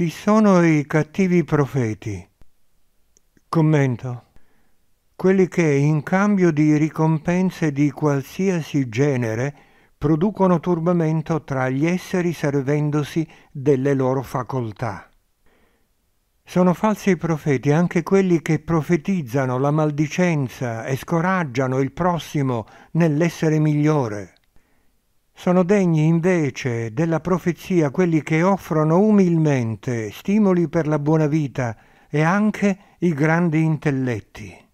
Chi sono i cattivi profeti? Commento. Quelli che, in cambio di ricompense di qualsiasi genere, producono turbamento tra gli esseri servendosi delle loro facoltà. Sono falsi profeti anche quelli che profetizzano la maldicenza e scoraggiano il prossimo nell'essere migliore. Sono degni invece della profezia quelli che offrono umilmente stimoli per la buona vita e anche i grandi intelletti.